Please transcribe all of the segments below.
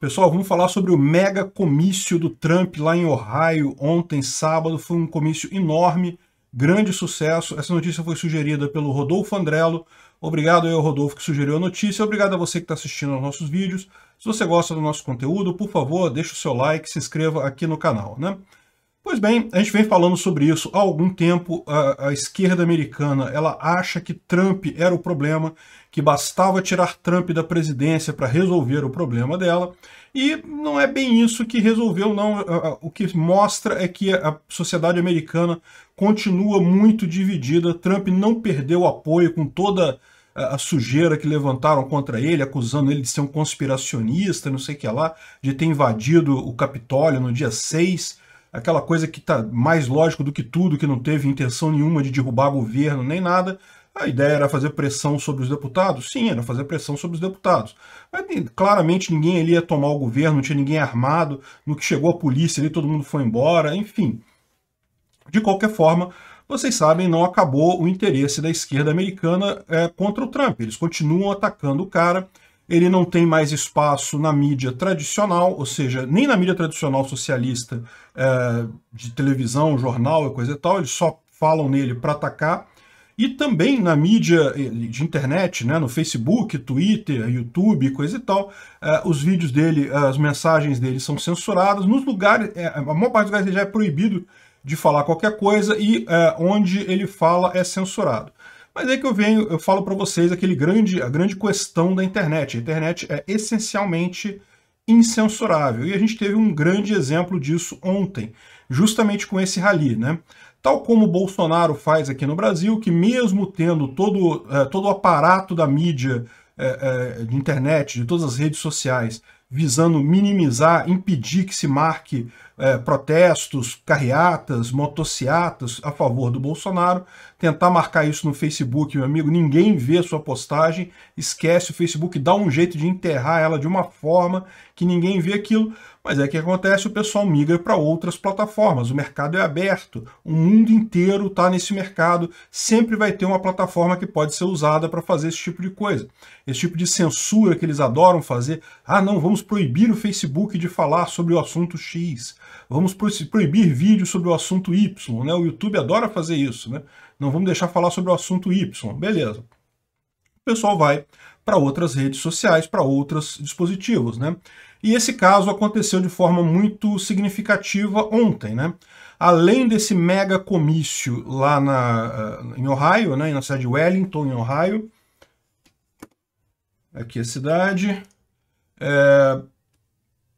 Pessoal, vamos falar sobre o mega comício do Trump lá em Ohio ontem, sábado. Foi um comício enorme, grande sucesso. Essa notícia foi sugerida pelo Rodolfo Andrello. Obrigado eu, Rodolfo, que sugeriu a notícia. Obrigado a você que está assistindo aos nossos vídeos. Se você gosta do nosso conteúdo, por favor, deixe o seu like, se inscreva aqui no canal, né? Pois bem, a gente vem falando sobre isso há algum tempo. A, a esquerda americana ela acha que Trump era o problema, que bastava tirar Trump da presidência para resolver o problema dela. E não é bem isso que resolveu, não. O que mostra é que a sociedade americana continua muito dividida. Trump não perdeu apoio com toda a sujeira que levantaram contra ele, acusando ele de ser um conspiracionista, não sei o que lá, de ter invadido o Capitólio no dia 6 aquela coisa que está mais lógico do que tudo, que não teve intenção nenhuma de derrubar governo nem nada. A ideia era fazer pressão sobre os deputados? Sim, era fazer pressão sobre os deputados. Mas claramente ninguém ali ia tomar o governo, não tinha ninguém armado. No que chegou a polícia ali, todo mundo foi embora, enfim. De qualquer forma, vocês sabem, não acabou o interesse da esquerda americana é, contra o Trump. Eles continuam atacando o cara ele não tem mais espaço na mídia tradicional, ou seja, nem na mídia tradicional socialista é, de televisão, jornal e coisa e tal, eles só falam nele para atacar, e também na mídia eh, de internet, né, no Facebook, Twitter, YouTube, coisa e tal, é, os vídeos dele, as mensagens dele são censuradas. Nos lugares, é, a maior parte dos lugares ele já é proibido de falar qualquer coisa e é, onde ele fala é censurado. Mas é que eu venho, eu falo para vocês aquele grande, a grande questão da internet. A internet é essencialmente incensurável. E a gente teve um grande exemplo disso ontem, justamente com esse rally, né? Tal como Bolsonaro faz aqui no Brasil, que mesmo tendo todo, eh, todo o aparato da mídia, eh, eh, de internet, de todas as redes sociais, visando minimizar, impedir que se marque é, protestos, carreatas, motociatas a favor do Bolsonaro, tentar marcar isso no Facebook, meu amigo, ninguém vê a sua postagem, esquece, o Facebook dá um jeito de enterrar ela de uma forma que ninguém vê aquilo, mas é que acontece, o pessoal migra para outras plataformas, o mercado é aberto, o mundo inteiro está nesse mercado, sempre vai ter uma plataforma que pode ser usada para fazer esse tipo de coisa. Esse tipo de censura que eles adoram fazer, ah não, vamos proibir o Facebook de falar sobre o assunto X, Vamos proibir vídeos sobre o assunto Y, né? O YouTube adora fazer isso, né? Não vamos deixar falar sobre o assunto Y. Beleza. O pessoal vai para outras redes sociais, para outros dispositivos, né? E esse caso aconteceu de forma muito significativa ontem, né? Além desse mega comício lá na, eh, em Ohio, né, na cidade de Wellington, em Ohio, aqui é a cidade, é,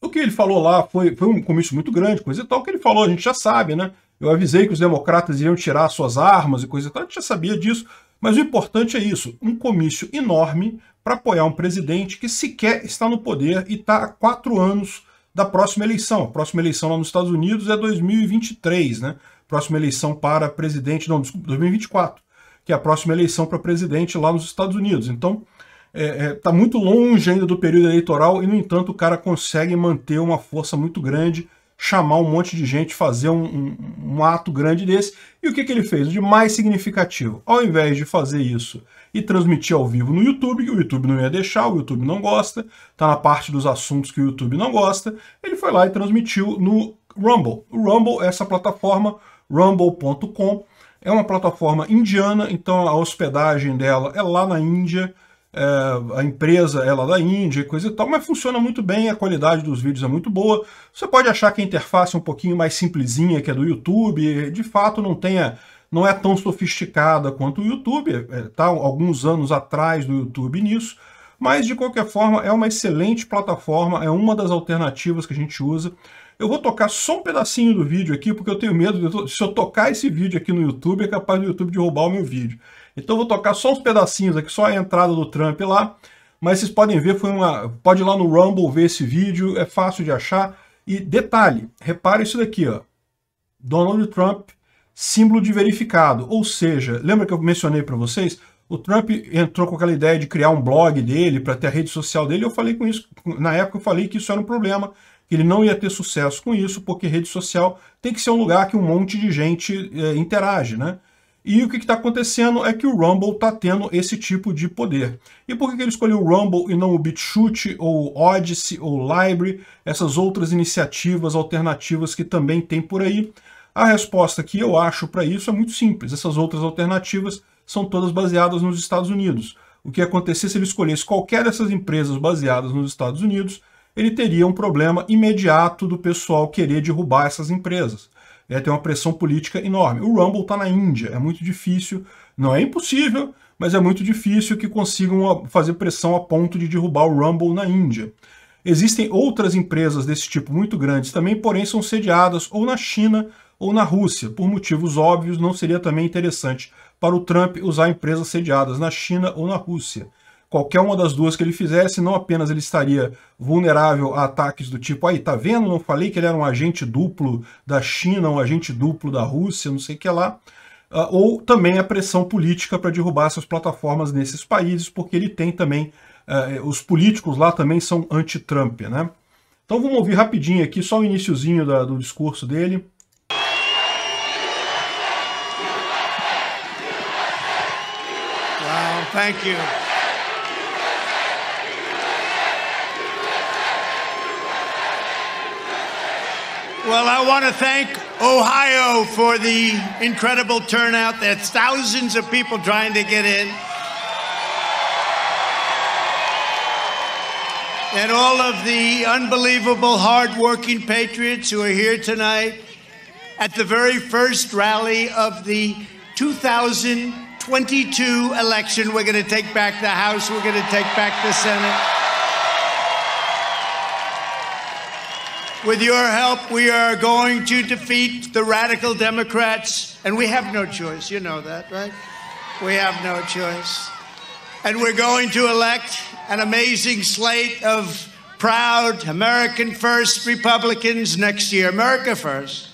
o que ele falou lá foi, foi um comício muito grande, coisa e tal. O que ele falou, a gente já sabe, né? Eu avisei que os democratas iriam tirar suas armas e coisa e tal, a gente já sabia disso. Mas o importante é isso: um comício enorme para apoiar um presidente que sequer está no poder e está há quatro anos da próxima eleição. A próxima eleição lá nos Estados Unidos é 2023, né? Próxima eleição para presidente, não, desculpa, 2024, que é a próxima eleição para presidente lá nos Estados Unidos. Então, está é, é tá muito longe ainda do período eleitoral e, no entanto, o cara consegue manter uma força muito grande, chamar um monte de gente, fazer um, um, um ato grande desse. E o que, que ele fez? O de mais significativo. Ao invés de fazer isso e transmitir ao vivo no YouTube, o YouTube não ia deixar, o YouTube não gosta, tá na parte dos assuntos que o YouTube não gosta, ele foi lá e transmitiu no Rumble. O Rumble é essa plataforma, rumble.com, é uma plataforma indiana, então a hospedagem dela é lá na Índia, é, a empresa ela é da Índia e coisa e tal, mas funciona muito bem, a qualidade dos vídeos é muito boa. Você pode achar que a interface é um pouquinho mais simplesinha que a é do YouTube, de fato não tenha não é tão sofisticada quanto o YouTube, está é, alguns anos atrás do YouTube nisso, mas de qualquer forma é uma excelente plataforma, é uma das alternativas que a gente usa. Eu vou tocar só um pedacinho do vídeo aqui, porque eu tenho medo, de, se eu tocar esse vídeo aqui no YouTube, é capaz do YouTube de roubar o meu vídeo. Então eu vou tocar só uns pedacinhos aqui, só a entrada do Trump lá. Mas vocês podem ver, foi uma. Pode ir lá no Rumble ver esse vídeo, é fácil de achar. E detalhe, repare isso daqui, ó. Donald Trump, símbolo de verificado. Ou seja, lembra que eu mencionei para vocês? O Trump entrou com aquela ideia de criar um blog dele para ter a rede social dele. Eu falei com isso na época, eu falei que isso era um problema, que ele não ia ter sucesso com isso, porque rede social tem que ser um lugar que um monte de gente é, interage, né? E o que está acontecendo é que o Rumble está tendo esse tipo de poder. E por que ele escolheu o Rumble e não o BitChute, ou Odyssey, ou Library, essas outras iniciativas alternativas que também tem por aí? A resposta que eu acho para isso é muito simples. Essas outras alternativas são todas baseadas nos Estados Unidos. O que ia acontecer se ele escolhesse qualquer dessas empresas baseadas nos Estados Unidos, ele teria um problema imediato do pessoal querer derrubar essas empresas é, tem uma pressão política enorme. O Rumble está na Índia, é muito difícil, não é impossível, mas é muito difícil que consigam ah, fazer pressão a ponto de derrubar o Rumble na Índia. Existem outras empresas desse tipo muito grandes também, porém são sediadas ou na China ou na Rússia. Por motivos óbvios, não seria também interessante para o Trump usar empresas sediadas na China ou na Rússia. Qualquer uma das duas que ele fizesse, não apenas ele estaria vulnerável a ataques do tipo, aí, tá vendo? Não falei que ele era um agente duplo da China, um agente duplo da Rússia, não sei o que lá. Ah, ou também a pressão política para derrubar essas plataformas nesses países, porque ele tem também. Eh, os políticos lá também são anti-Trump, né? Então vamos ouvir rapidinho aqui, só o iníciozinho do discurso dele. Wow, thank you. Well, I want to thank Ohio for the incredible turnout. There's thousands of people trying to get in. And all of the unbelievable, hard-working patriots who are here tonight at the very first rally of the 2022 election. We're going to take back the House. We're going to take back the Senate. With your help, we are going to defeat the radical Democrats. And we have no choice. You know that, right? We have no choice. And we're going to elect an amazing slate of proud American first Republicans next year. America first.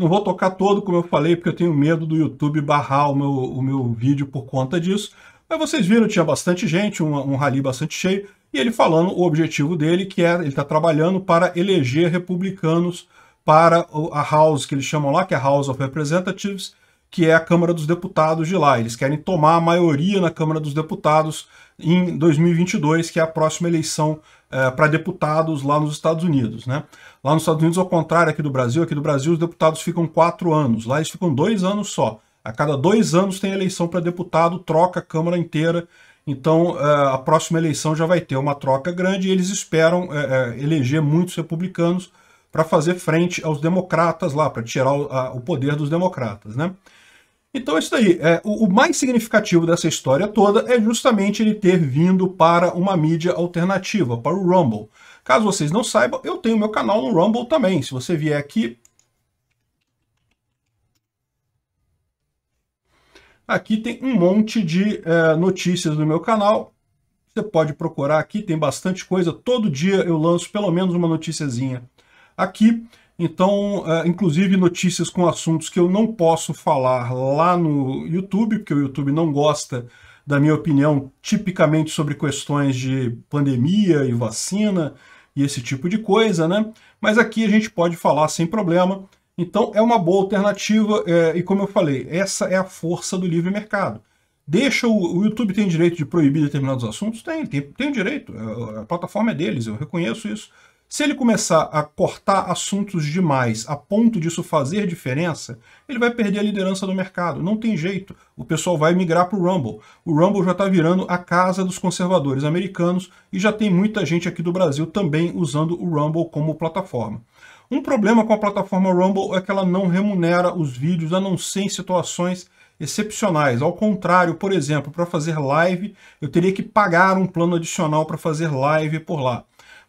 Não vou tocar todo, como eu falei, porque eu tenho medo do YouTube barrar o meu, o meu vídeo por conta disso. Mas vocês viram, tinha bastante gente, um, um rally bastante cheio, e ele falando o objetivo dele, que é ele está trabalhando para eleger republicanos para a House, que eles chamam lá, que é a House of Representatives, que é a Câmara dos Deputados de lá. Eles querem tomar a maioria na Câmara dos Deputados em 2022, que é a próxima eleição é, para deputados lá nos Estados Unidos. Né? Lá nos Estados Unidos, ao contrário aqui do Brasil, aqui do Brasil os deputados ficam quatro anos, lá eles ficam dois anos só. A cada dois anos tem eleição para deputado, troca a Câmara inteira. Então, é, a próxima eleição já vai ter uma troca grande e eles esperam é, é, eleger muitos republicanos para fazer frente aos democratas lá, para tirar o poder dos democratas, né? Então, isso aí É, o, o, mais significativo dessa história toda é justamente ele ter vindo para uma mídia alternativa, para o Rumble. Caso vocês não saibam, eu tenho meu canal no Rumble também. Se você vier aqui, Aqui tem um monte de é, notícias do meu canal. Você pode procurar aqui, tem bastante coisa. Todo dia eu lanço pelo menos uma noticiazinha aqui. Então, é, inclusive notícias com assuntos que eu não posso falar lá no YouTube, porque o YouTube não gosta da minha opinião, tipicamente sobre questões de pandemia e vacina e esse tipo de coisa, né? Mas aqui a gente pode falar sem problema. Então, é uma boa alternativa, é, e como eu falei, essa é a força do livre mercado. Deixa o, o YouTube tem direito de proibir determinados assuntos? Tem, tem, tem direito. A, é, a plataforma é deles, eu reconheço isso. Se ele começar a cortar assuntos demais a ponto disso fazer diferença, ele vai perder a liderança do mercado. Não tem jeito. O pessoal vai migrar para o Rumble. O Rumble já está virando a casa dos conservadores americanos e já tem muita gente aqui do Brasil também usando o Rumble como plataforma. Um problema com a plataforma Rumble é que ela não remunera os vídeos, a não ser em situações excepcionais. Ao contrário, por exemplo, para fazer live, eu teria que pagar um plano adicional para fazer live por lá.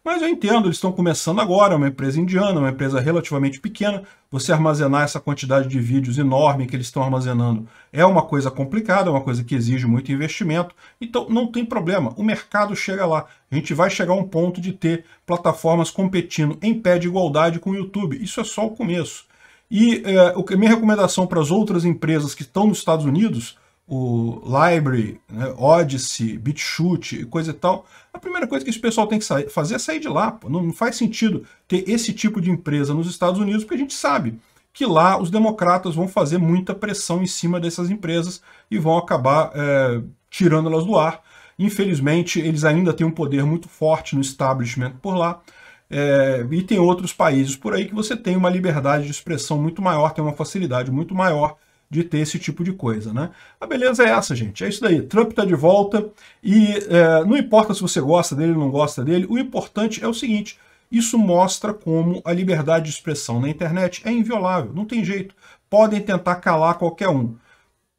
Mas eu entendo, eles estão começando agora, é uma empresa indiana, uma empresa relativamente pequena. Você armazenar essa quantidade de vídeos enorme que eles estão armazenando é uma coisa complicada, é uma coisa que exige muito investimento. Então não tem problema, o mercado chega lá. A gente vai chegar a um ponto de ter plataformas competindo em pé de igualdade com o YouTube. Isso é só o começo. E é, minha recomendação para as outras empresas que estão nos Estados Unidos o Library, né, Odyssey, BitChute, coisa e tal, a primeira coisa que esse pessoal tem que sair, fazer é sair de lá. Pô. Não, faz sentido ter esse tipo de empresa nos Estados Unidos, porque a gente sabe que lá os democratas vão fazer muita pressão em cima dessas empresas e vão acabar é, tirando elas do ar. Infelizmente, eles ainda têm um poder muito forte no establishment por lá. É, e tem outros países por aí que você tem uma liberdade de expressão muito maior, tem uma facilidade muito maior de ter esse tipo de coisa, né? A beleza é essa, gente. É isso daí. Trump está de volta e é, não importa se você gosta dele ou não gosta dele, o importante é o seguinte, isso mostra como a liberdade de expressão na internet é inviolável, não tem jeito. Podem tentar calar qualquer um.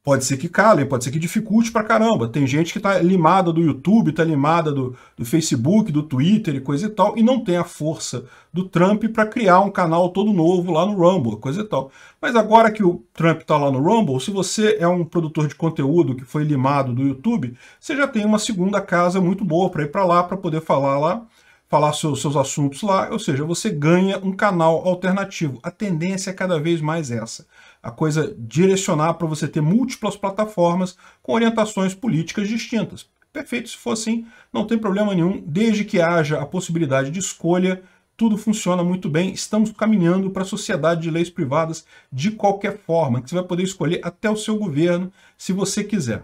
Pode ser que calem, pode ser que dificulte pra caramba. Tem gente que tá limada do YouTube, tá limada do, do Facebook, do Twitter e coisa e tal, e não tem a força do Trump para criar um canal todo novo lá no Rumble, coisa e tal. Mas agora que o Trump tá lá no Rumble, se você é um produtor de conteúdo que foi limado do YouTube, você já tem uma segunda casa muito boa para ir para lá, para poder falar lá, falar seus, seus assuntos lá, ou seja, você ganha um canal alternativo. A tendência é cada vez mais essa a coisa direcionar para você ter múltiplas plataformas com orientações políticas distintas. Perfeito, se for assim, não tem problema nenhum, desde que haja a possibilidade de escolha, tudo funciona muito bem. Estamos caminhando para a sociedade de leis privadas de qualquer forma, que você vai poder escolher até o seu governo, se você quiser